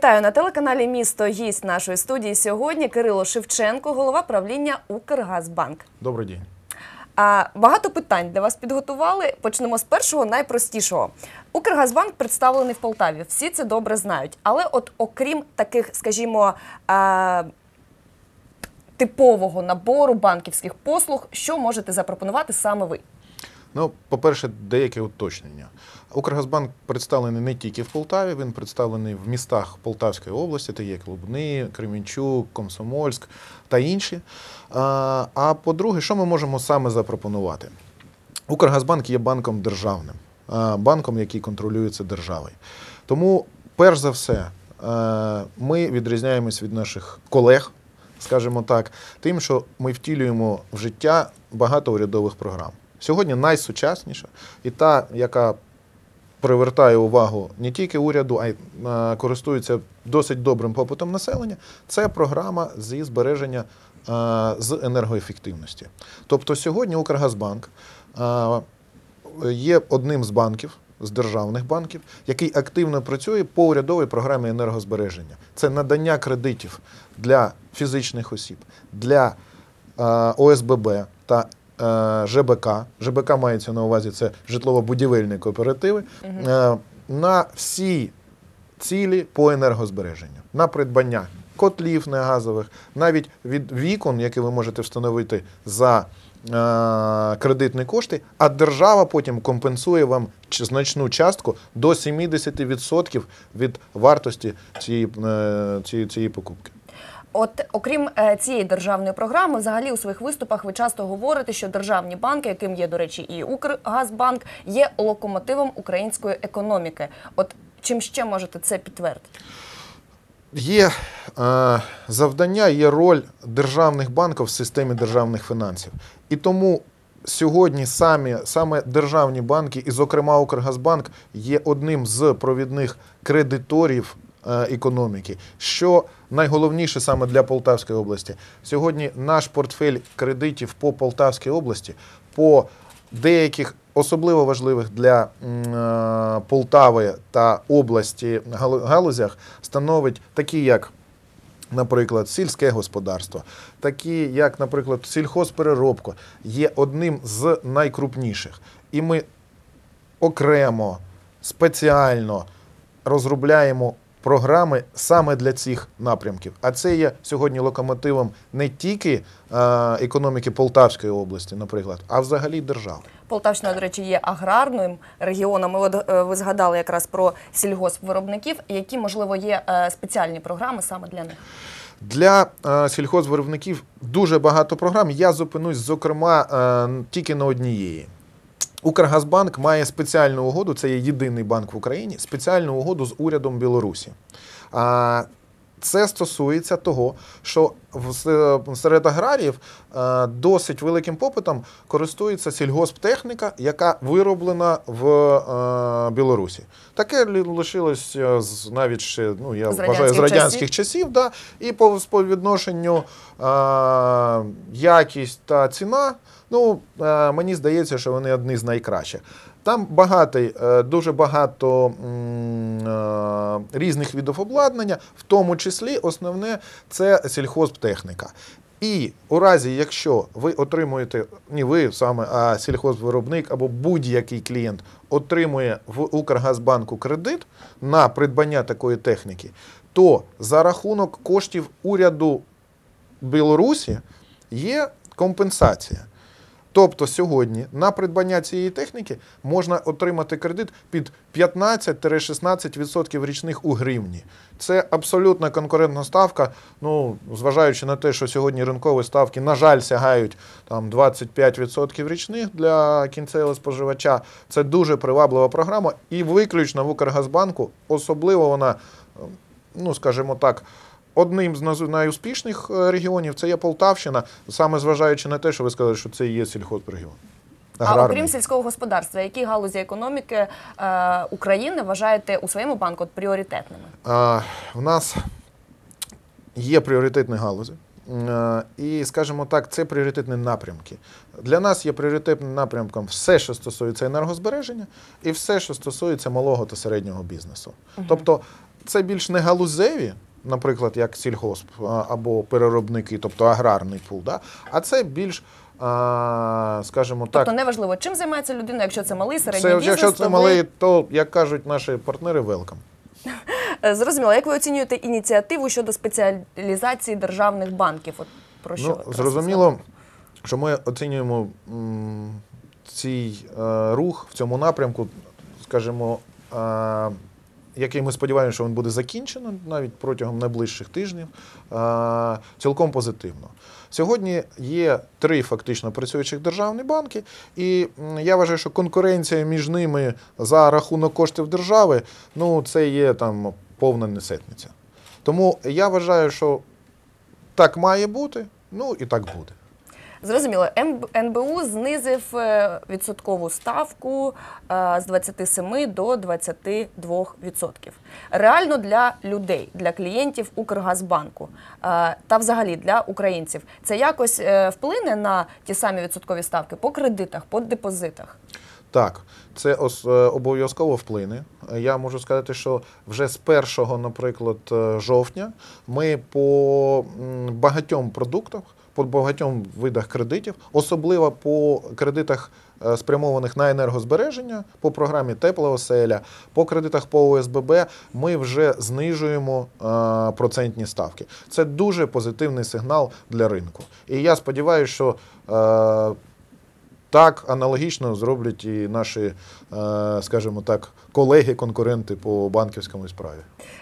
Вітаю на телеканалі Місто гість нашої студії сьогодні. Кирило Шевченко, голова правління Укргазбанк. Добрий день. багато питань для вас підготували. Почнемо з першого найпростішого. Укргазбанк представлений в Полтаві. Всі це добре знають. Але, от окрім таких, скажімо, типового набору банківських послуг, що можете запропонувати саме ви? Ну, по-перше, деяке уточнення. Укргазбанк представлений не тільки в Полтаві, він представлений в містах Полтавської області, та є Клубни, Кремінчук, Комсомольськ та інші. А, а по-друге, що ми можемо саме запропонувати? Укргазбанк є банком державним, банком, який контролюється державою. Тому, перш за все, е, ми відрізняємось від наших колег, скажімо так, тим, що ми втілюємо в життя багато урядових програм сьогодні найсучасніша і та, яка привертає увагу не тільки уряду, а й е, користується досить добрим попитом населення, це програма зі збереження е, з енергоефективності. Тобто сьогодні Укргазбанк е, є одним з банків. З державних банків, який активно працює по урядовій програмі енергозбереження, це надання кредитів для фізичних осіб, для ОСББ та Е, ЖБК. ЖБК мається на увазі це житлово-будівельні кооперативи е, на всі цілі по енергозбереженню, на придбання котлів негазових, навіть від вікон, які ви можете встановити за. Е, кредитні кошти, а держава потім компенсує вам значну частку до 70% від вартості цієї, цієї покупки. От, окрім е, цієї державної програми, взагалі у своїх виступах ви часто говорите, що державні банки, яким є, до речі, і Укргазбанк, є локомотивом української економіки. От чим ще можете це підтвердити? Є е, завдання, є роль державних банків в системі державних фінансів. І тому сьогодні самі, саме державні банки, і, зокрема, Укргазбанк, є одним з провідних кредиторів. Е, економіки. Що найголовніше саме для Полтавської області, сьогодні наш портфель кредитів по Полтавській області по деяких особливо важливих для е, Полтави та області галузях становить такі, як Наприклад, сільське господарство, такі, як, наприклад, сільхозпереробка, є одним з найкрупніших. І ми окремо спеціально розробляємо програми саме для цих напрямків. А це є сьогодні локомотивом не тільки е, економіки Полтавської області, наприклад, а взагалі держави. Полтавщина, до речі, є аграрним регіоном. І От е, ви згадали якраз про сільгоспвиробників, які можливо є е, спеціальні програми саме для них. Для е, сільхозвиробників дуже багато програм. Я зупинусь, зокрема, е, тільки на однієї. Укргазбанк має спеціальну угоду. Це є єдиний банк в Україні. Спеціальну угоду з урядом Білорусі. Це стосується того, що е, серед аграріїв е, досить великим попитом користується сільгосптехніка, яка вироблена в е, Білорусі. Таке лишилось навіть ще ну я з вважаю радянських з радянських часів. часів да, і по співвідношенню якість та ціна. Ну мені здається, що вони одні з найкращих. Там багатий, е, дуже багато е, різних видів обладнання, в тому числі основне це сільхозтехніка. І у разі, якщо ви отримуєте, не ви саме, а сільхозвиробник або будь-який клієнт отримує в Укргазбанку кредит на придбання такої техніки, то за рахунок коштів уряду Білорусі є компенсація. Тобто сьогодні на придбання цієї техніки можна отримати кредит під 15-16% річних у гривні. Це абсолютно конкурентна ставка. Ну, зважаючи на те, що сьогодні ринкові ставки, на жаль, сягають там 25% річних для кінцевого споживача. Це дуже приваблива програма. І виключно в Укргазбанку, особливо вона, ем, ну скажімо так одним з найуспішних е, регіонів це є Полтавщина, саме зважаючи на те, що ви сказали, що це є сільхозрегіон. Аграрний. А окрім сільського господарства, які галузі економіки е, України вважаєте у своєму банку пріоритетними? Е, в нас є пріоритетні галузі. Е, і, скажімо так, це пріоритетні напрямки. Для нас є пріоритетним напрямком все, що стосується енергозбереження, і все, що стосується малого та середнього бізнесу. Угу. Тобто, це більш не галузеві наприклад, як сільгосп е, або переробники, тобто аграрний пул, да? а це більш е, скажімо тобто так. Тобто неважливо, чим займається людина, якщо це малий середній це, бізнес? Якщо це малий, то як кажуть наші партнери, велкам. Зрозуміло, як ви оцінюєте ініціативу щодо спеціалізації державних банків? От про ну, що ну, зрозуміло, що ми оцінюємо м, цей е, рух в цьому напрямку, скажімо, е, який ми сподіваємося, що він буде закінчено навіть протягом найближчих тижнів, цілком позитивно. Сьогодні є три фактично працюючих державні банки, і я вважаю, що конкуренція між ними за рахунок коштів держави, ну це є там повна несетниця. Тому я вважаю, що так має бути, ну і так буде. Зрозуміло, НБУ знизив е, відсоткову ставку е, з 27 до 22 відсотків. Реально для людей, для клієнтів Укргазбанку е, та взагалі для українців це якось вплине на ті самі відсоткові ставки по кредитах, по депозитах. Так, це е, обов'язково вплине. Я можу сказати, що вже з 1, наприклад, е, жовтня ми по багатьом продуктах, по багатьом видах кредитів, особливо по кредитах, е, спрямованих на енергозбереження, по програмі тепла оселя, по кредитах по ОСББ, ми вже знижуємо процентні ставки. Це дуже позитивний сигнал для ринку. І я сподіваюся, що. Так, аналогічно зроблять і наші, е, скажімо так, колеги-конкуренти по банківському справі.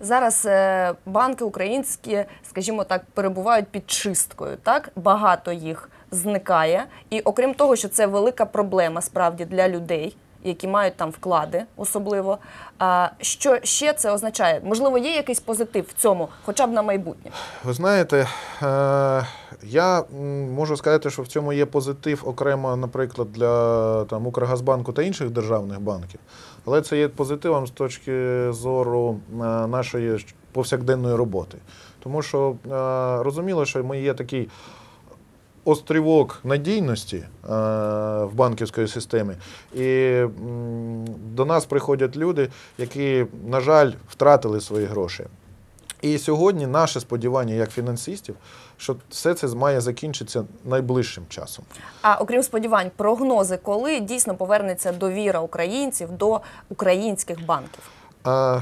Зараз е, банки українські, скажімо так, перебувають під чисткою. Так багато їх зникає, і окрім того, що це велика проблема справді для людей. Які мають там вклади, особливо. А що ще це означає? Можливо, є якийсь позитив в цьому, хоча б на майбутнє? Ви знаєте, е, я можу сказати, що в цьому є позитив, окремо, наприклад, для там, Укргазбанку та інших державних банків, але це є позитивом з точки зору е, нашої повсякденної роботи. Тому що е, розуміло, що ми є такий острівок надійності е, в банківської системі, і до нас приходять люди, які, на жаль, втратили свої гроші. І сьогодні наше сподівання як фінансистів, що все це має закінчитися найближчим часом. А окрім сподівань, прогнози, коли дійсно повернеться довіра українців до українських банків? А,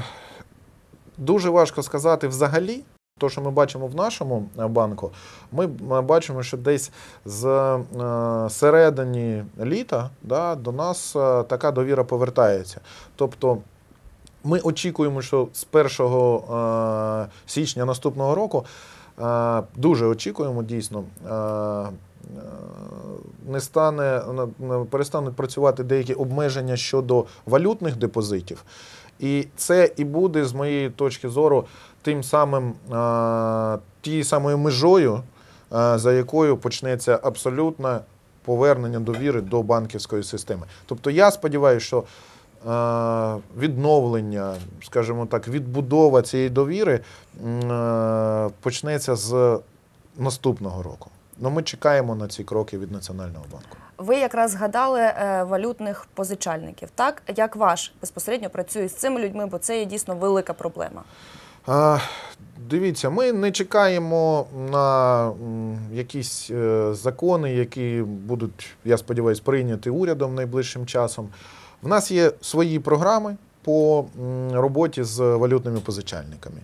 Дуже важко сказати взагалі. Те, що ми бачимо в нашому е, банку, ми бачимо, що десь з е, середини літа да, до нас е, така довіра повертається. Тобто ми очікуємо, що з 1 е, січня наступного року е, дуже очікуємо дійсно. Е, не стане перестануть працювати деякі обмеження щодо валютних депозитів, і це і буде з моєї точки зору тим самим тією самою межою, за якою почнеться абсолютне повернення довіри до банківської системи. Тобто, я сподіваюся, що Е, відновлення, скажімо так, відбудова цієї довіри е, почнеться з наступного року. Ну, ми чекаємо на ці кроки від Національного банку. Ви якраз згадали е, валютних позичальників, так як ваш безпосередньо працює з цими людьми, бо це є дійсно велика проблема. А, Дивіться, ми не чекаємо на якісь закони, які будуть, я сподіваюся, прийняти урядом найближчим часом. В нас є свої програми по роботі з валютними позичальниками. Е,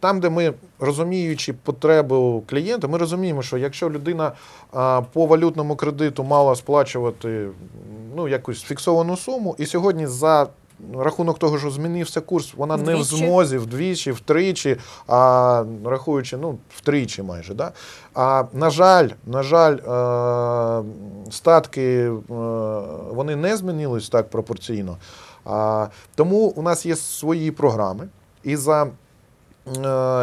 там, де ми розуміючи потребу клієнта, ми розуміємо, що якщо людина е, по валютному кредиту мала сплачувати ну, якусь фіксовану суму, і сьогодні за рахунок того, що змінився курс, вона вдвічі. не в змозі вдвічі, втричі, а рахуючи, ну втричі майже. Да? А на жаль, на жаль, е, статки е, вони не змінились так пропорційно. Тому у нас є свої програми, і за е,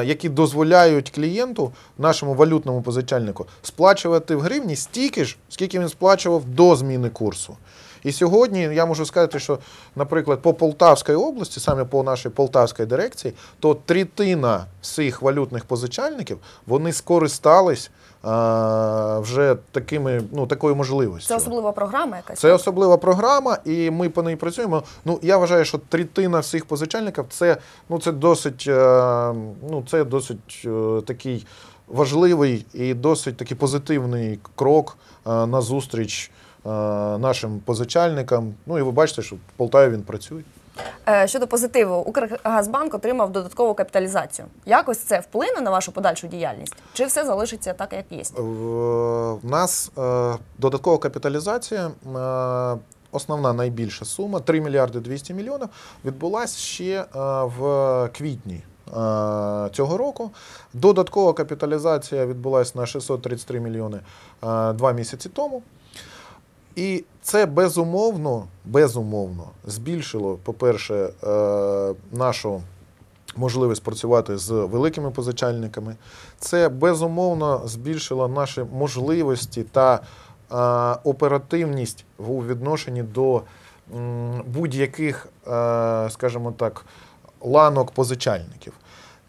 які дозволяють клієнту, нашому валютному позичальнику, сплачувати в гривні стільки ж, скільки він сплачував до зміни курсу. І сьогодні я можу сказати, що, наприклад, по Полтавській області, саме по нашій Полтавській дирекції, то третина всіх валютних позичальників вони скористались вже такими, ну такою можливістю. Це особлива програма, якась це особлива програма, і ми по неї працюємо. Ну я вважаю, що третина всіх позичальників це ну це досить, е, ну це досить е, такий важливий і досить такий позитивний крок е, на зустріч е, нашим позичальникам. Ну і ви бачите, що в Полтаві він працює. Е, щодо позитиву, Укргазбанк отримав додаткову капіталізацію. Якось це вплине на вашу подальшу діяльність? Чи все залишиться так, як є? В нас додаткова капіталізація, основна найбільша сума 3 мільярди 200 мільйонів. Відбулася ще в квітні. Е, цього року. Додаткова капіталізація відбулася на 633 мільйони е, два місяці тому. І це безумовно, безумовно збільшило, по-перше, е, нашу можливість працювати з великими позичальниками. Це безумовно збільшило наші можливості та оперативність у відношенні до будь-яких, скажімо так, ланок позичальників.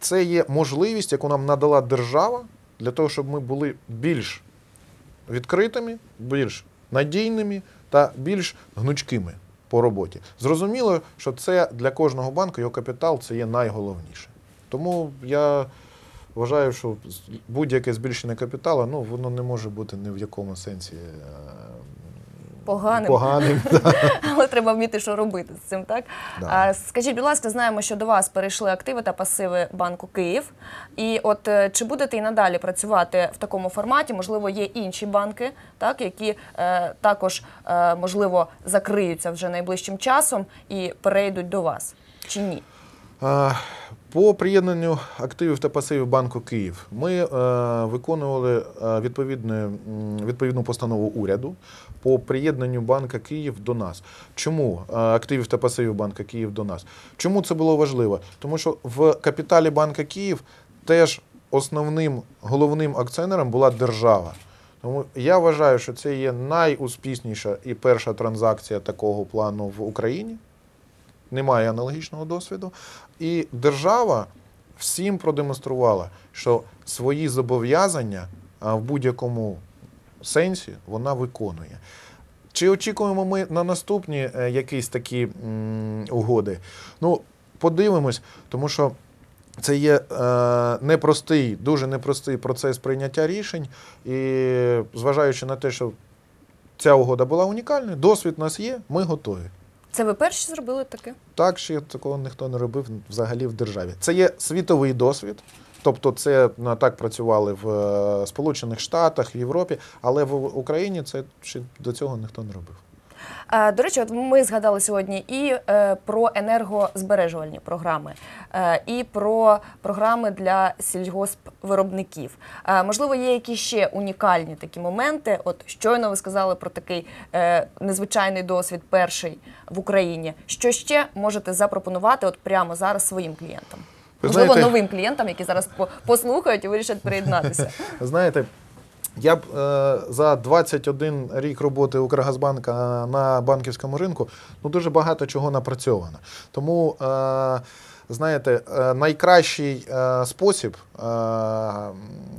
Це є можливість, яку нам надала держава для того, щоб ми були більш відкритими, більш надійними та більш гнучкими по роботі. Зрозуміло, що це для кожного банку його капітал це є найголовніше. Тому я вважаю, що будь-яке збільшення капіталу ну, воно не може бути ні в якому сенсі е, поганим, Поганим, але треба вміти, що робити з цим. Так да. а, скажіть, будь ласка, знаємо, що до вас перейшли активи та пасиви банку Київ. І от е, чи будете і надалі працювати в такому форматі? Можливо, є інші банки, так які е, також е, можливо закриються вже найближчим часом і перейдуть до вас чи ні? А... По приєднанню активів та пасивів банку Київ ми е, виконували е, відповідну, відповідну постанову уряду по приєднанню банка Київ до нас. Чому е, активів та пасивів банка Київ до нас? Чому це було важливо? Тому що в капіталі банка Київ теж основним головним акціонером була держава. Тому я вважаю, що це є найуспішніша і перша транзакція такого плану в Україні немає аналогічного досвіду. І держава всім продемонструвала, що свої зобов'язання в будь-якому сенсі вона виконує. Чи очікуємо ми на наступні е, якісь такі угоди? Ну, подивимось, тому що. Це є е, непростий, дуже непростий процес прийняття рішень. І зважаючи на те, що ця угода була унікальною, досвід у нас є, ми готові. Це ви перші зробили таке? Так, ще такого ніхто не робив взагалі в державі. Це є світовий досвід. Тобто це ну, так працювали в е, Сполучених Штатах, в Європі, але в Україні це ще до цього ніхто не робив. Е, до речі, от ми згадали сьогодні і е, про енергозбережувальні програми, е, і про програми для сільгоспвиробників. Можливо, є якісь ще унікальні такі моменти. От щойно ви сказали про такий незвичайний досвід, перший в Україні. Що ще можете запропонувати от прямо зараз своїм клієнтам? Можливо, Знаєте, новим клієнтам, які зараз послухають і вирішать приєднатися. Знаєте, я б е, за 21 рік роботи Укргазбанка на банківському ринку ну дуже багато чого напрацьовано. Тому, е, знаєте, е, найкращий е, спосіб е,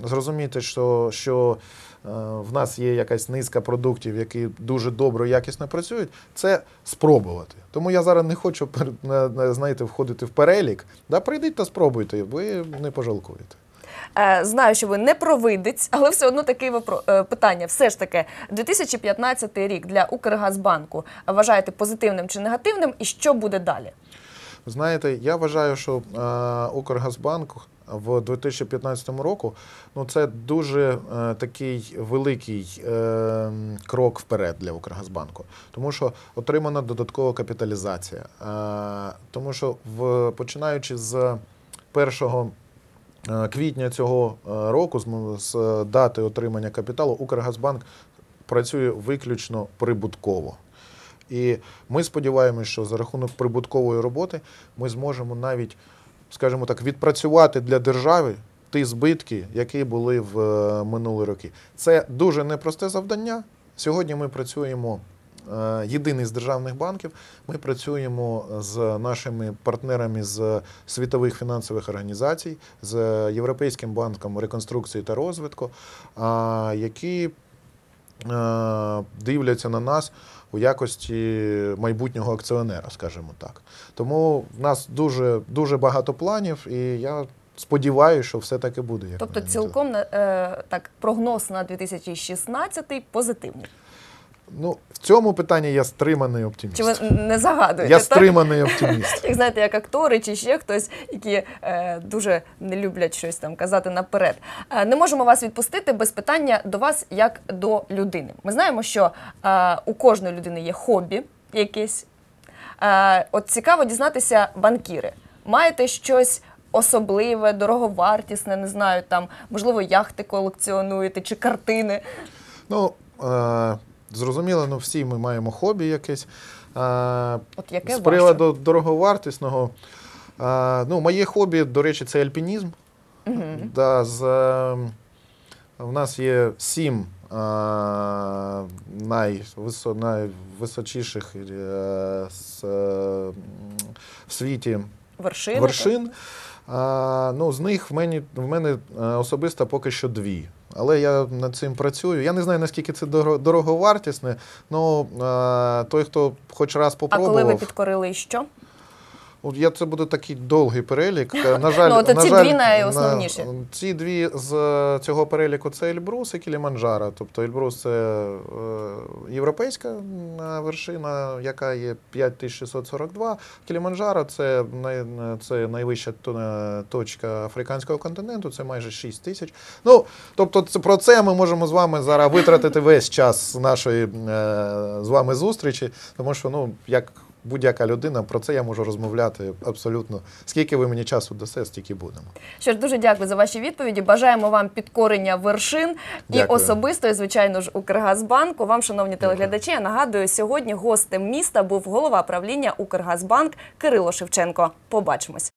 зрозуміти, що що е, в нас є якась низка продуктів, які дуже добре якісно працюють, це спробувати. Тому я зараз не хочу знаєте, входити в перелік. Да, Прийдіть та спробуйте, ви не пожалкуєте. Е, знаю, що ви не провидець, але все одно таке питання. Все ж таки, 2015 рік для Укргазбанку вважаєте позитивним чи негативним, і що буде далі? Знаєте, я вважаю, що е, Укргазбанк. В 2015 року, ну це дуже е, такий великий крок вперед для Укргазбанку, тому що отримана додаткова капіталізація, тому що в починаючи з першого. Е, квітня цього е, року, з е, дати отримання капіталу, Укргазбанк працює виключно прибутково. І ми сподіваємося, що за рахунок прибуткової роботи ми зможемо навіть, скажімо так, відпрацювати для держави ті збитки, які були в минулі роки. Це дуже непросте завдання. Сьогодні ми працюємо. Е, єдиний з державних банків. Ми працюємо з нашими партнерами з світових фінансових організацій, з Європейським банком реконструкції та розвитку, які е, дивляться на нас. У якості майбутнього акціонера, скажімо так, тому в нас дуже дуже багато планів, і я сподіваюся, що все таки буде. Як тобто, цілком е, так прогноз на 2016 позитивний. Ну, в цьому питанні я стриманий оптиміст. Чи ви не загадуєте? Я стриманий оптиміст. Як знаєте, як актори чи ще хтось, які е, дуже не люблять щось там казати наперед. Е, не можемо вас відпустити без питання до вас як до людини. Ми знаємо, що е, у кожної людини є хобі якесь. Е, от цікаво дізнатися, банкіри. Маєте щось? Особливе, дороговартісне, не знаю, там, можливо, яхти колекціонуєте чи картини. Ну, е, Зрозуміло, ну всі ми маємо хобі якесь. А, От яке З приводу ваше? дороговартісного. А, ну, Моє хобі, до речі, це альпінізм. Угу. Да, з, У ем, нас є сім а, найвисо, найвисочіших е, з, е, в світі вершин. вершин. А, ну, З них в мене, в мене е, особисто поки що дві але я над цим працюю. Я не знаю, наскільки це дороговартісне, але той, хто хоч раз попробував. А коли ви підкорили і що? От я це буде такий довгий перелік. Е, на жаль, ну, на ці жаль, дві найосновніші. ці дві з цього переліку це Ельбрус і Кіліманджаро. Тобто Ельбрус це е, європейська вершина, яка є 5642. Кіліманджаро це най, це найвища е, точка африканського континенту, це майже 6 тисяч. Ну тобто, це про це ми можемо з вами зараз витратити весь час нашої з вами зустрічі, тому що ну як будь-яка людина. Про це я можу розмовляти абсолютно. Скільки ви мені часу дасте, стільки будемо. Що ж, дуже дякую за ваші відповіді. Бажаємо вам підкорення вершин дякую. і особисто, і звичайно ж, Укргазбанку. Вам, шановні телеглядачі, я нагадую, сьогодні гостем міста був голова правління Укргазбанк Кирило Шевченко. Побачимось.